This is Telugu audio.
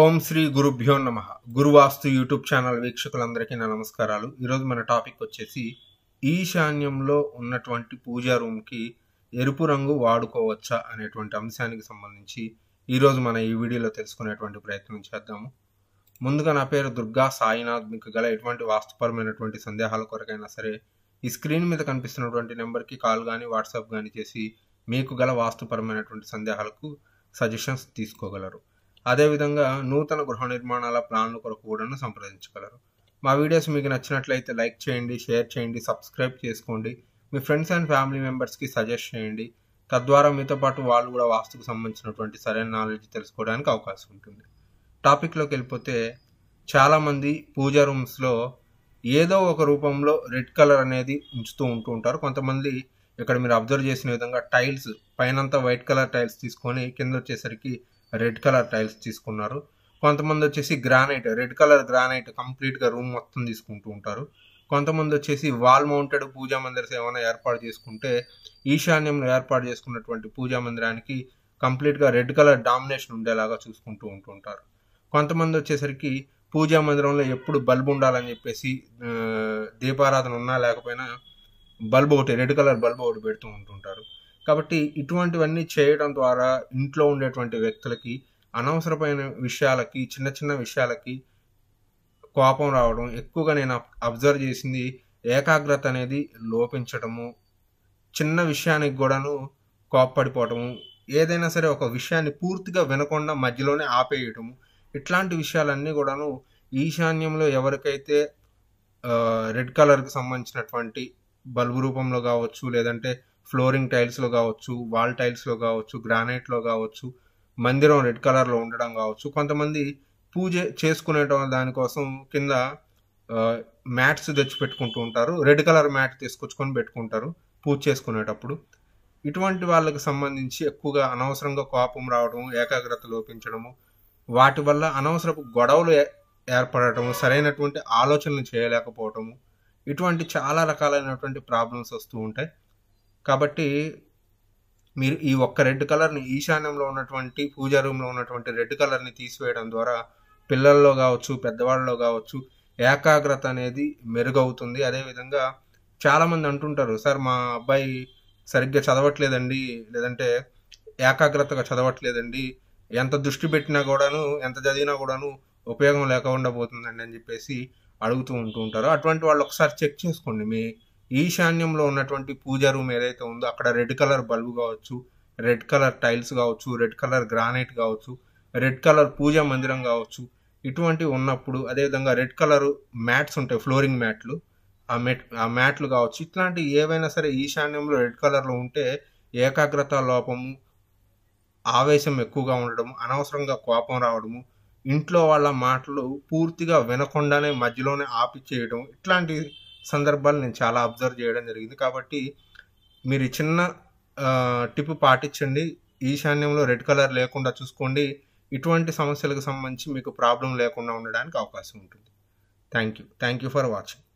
ఓం శ్రీ గురుభ్యో నమ గురువాస్తు యూట్యూబ్ ఛానల్ వీక్షకులందరికీ నా నమస్కారాలు ఈరోజు మన టాపిక్ వచ్చేసి ఈశాన్యంలో ఉన్నటువంటి పూజా రూమ్కి ఎరుపు రంగు వాడుకోవచ్చా అనేటువంటి అంశానికి సంబంధించి ఈరోజు మనం ఈ వీడియోలో తెలుసుకునేటువంటి ప్రయత్నం చేద్దాము ముందుగా నా పేరు దుర్గా సాయినాథ్ మీకు గల ఎటువంటి వాస్తుపరమైనటువంటి సందేహాల కొరకైనా సరే ఈ స్క్రీన్ మీద కనిపిస్తున్నటువంటి నెంబర్కి కాల్ కానీ వాట్సాప్ కానీ చేసి మీకు గల వాస్తుపరమైనటువంటి సందేహాలకు సజెషన్స్ తీసుకోగలరు అదేవిధంగా నూతన గృహ నిర్మాణాల ప్లాన్ల కొరకు కూడా సంప్రదించగలరు మా వీడియోస్ మీకు నచ్చినట్లయితే లైక్ చేయండి షేర్ చేయండి సబ్స్క్రైబ్ చేసుకోండి మీ ఫ్రెండ్స్ అండ్ ఫ్యామిలీ మెంబర్స్కి సజెస్ట్ చేయండి తద్వారా మీతో పాటు వాళ్ళు కూడా వాస్తుకు సంబంధించినటువంటి సరైన నాలెడ్జ్ తెలుసుకోవడానికి అవకాశం ఉంటుంది టాపిక్లోకి వెళ్ళిపోతే చాలామంది పూజ రూమ్స్లో ఏదో ఒక రూపంలో రెడ్ కలర్ అనేది ఉంచుతూ ఉంటూ ఉంటారు కొంతమంది ఇక్కడ మీరు అబ్జర్వ్ చేసిన విధంగా టైల్స్ పైనంతా వైట్ కలర్ టైల్స్ తీసుకొని కింద వచ్చేసరికి రెడ్ కలర్ టైల్స్ తీసుకున్నారు కొంతమంది వచ్చేసి గ్రానైట్ రెడ్ కలర్ గ్రానైట్ కంప్లీట్గా రూమ్ మొత్తం తీసుకుంటూ ఉంటారు కొంతమంది వచ్చేసి వాల్ మౌంటెడ్ పూజా మందిర్స్ ఏమైనా ఏర్పాటు చేసుకుంటే ఈశాన్యంలో ఏర్పాటు చేసుకున్నటువంటి పూజా మందిరానికి కంప్లీట్గా రెడ్ కలర్ డామినేషన్ ఉండేలాగా చూసుకుంటూ ఉంటుంటారు కొంతమంది వచ్చేసరికి పూజా మందిరంలో ఎప్పుడు బల్బు ఉండాలని చెప్పేసి దీపారాధన ఉన్నా లేకపోయినా బల్బు ఒకటి రెడ్ కలర్ బల్బు ఒకటి పెడుతూ ఉంటుంటారు కాబట్టి ఇటువంటివన్నీ చేయడం ద్వారా ఇంట్లో ఉండేటువంటి వ్యక్తులకి అనవసరమైన విషయాలకి చిన్న చిన్న విషయాలకి కోపం రావడం ఎక్కువగా నేను అబ్జర్వ్ చేసింది ఏకాగ్రత అనేది లోపించడము చిన్న విషయానికి కూడాను కోప్పడిపోవటము ఏదైనా సరే ఒక విషయాన్ని పూర్తిగా వినకుండా మధ్యలోనే ఆపేయటము ఇట్లాంటి విషయాలన్నీ కూడాను ఈశాన్యంలో ఎవరికైతే రెడ్ కలర్కి సంబంధించినటువంటి బల్బు రూపంలో కావచ్చు లేదంటే ఫ్లోరింగ్ టైల్స్లో కావచ్చు వాల్ టైల్స్లో కావచ్చు గ్రానైట్లో కావచ్చు మందిరం రెడ్ కలర్లో ఉండడం కావచ్చు కొంతమంది పూజ చేసుకునే దానికోసం కింద మ్యాట్స్ తెచ్చి పెట్టుకుంటూ ఉంటారు రెడ్ కలర్ మ్యాట్ తీసుకొచ్చుకొని పెట్టుకుంటారు పూజ చేసుకునేటప్పుడు ఇటువంటి వాళ్ళకి సంబంధించి ఎక్కువగా అనవసరంగా కోపం రావడం ఏకాగ్రత లోపించడము వాటి వల్ల అనవసరపు గొడవలు ఏర్పడటము సరైనటువంటి ఆలోచనలు చేయలేకపోవటము ఇటువంటి చాలా రకాలైనటువంటి ప్రాబ్లమ్స్ వస్తూ ఉంటాయి కాబట్టి మీరు ఈ ఒక్క రెడ్ కలర్ని ఈశాన్యంలో ఉన్నటువంటి పూజా రూమ్లో ఉన్నటువంటి రెడ్ కలర్ని తీసివేయడం ద్వారా పిల్లల్లో కావచ్చు పెద్దవాళ్ళలో కావచ్చు ఏకాగ్రత అనేది మెరుగవుతుంది అదేవిధంగా చాలామంది అంటుంటారు సార్ మా అబ్బాయి సరిగ్గా చదవట్లేదండి లేదంటే ఏకాగ్రతగా చదవట్లేదండి ఎంత దృష్టి పెట్టినా కూడాను ఎంత చదివినా కూడాను ఉపయోగం లేకుండా పోతుందండి అని చెప్పేసి అడుగుతూ ఉంటూ ఉంటారు అటువంటి వాళ్ళు ఒకసారి చెక్ చేసుకోండి మీ ఈశాన్యంలో ఉన్నటువంటి పూజ రూమ్ ఏదైతే ఉందో అక్కడ రెడ్ కలర్ బల్బు కావచ్చు రెడ్ కలర్ టైల్స్ కావచ్చు రెడ్ కలర్ గ్రానైట్ కావచ్చు రెడ్ కలర్ పూజ మందిరం కావచ్చు ఇటువంటివి ఉన్నప్పుడు అదేవిధంగా రెడ్ కలర్ మ్యాట్స్ ఉంటాయి ఫ్లోరింగ్ మ్యాట్లు ఆ మెట్ ఆ మ్యాట్లు కావచ్చు ఇట్లాంటివి ఏవైనా సరే ఈశాన్యంలో రెడ్ కలర్లో ఉంటే ఏకాగ్రత లోపము ఆవేశం ఎక్కువగా ఉండడం అనవసరంగా కోపం రావడము ఇంట్లో వాళ్ళ మాటలు పూర్తిగా వినకుండానే మధ్యలోనే ఆపి చేయడం ఇట్లాంటి సందర్భాలు నేను చాలా అబ్జర్వ్ చేయడం జరిగింది కాబట్టి మీరు చిన్న టిప్ పాటించండి ఈశాన్యంలో రెడ్ కలర్ లేకుండా చూసుకోండి ఇటువంటి సమస్యలకు సంబంధించి మీకు ప్రాబ్లం లేకుండా ఉండడానికి అవకాశం ఉంటుంది thank you thank you for watching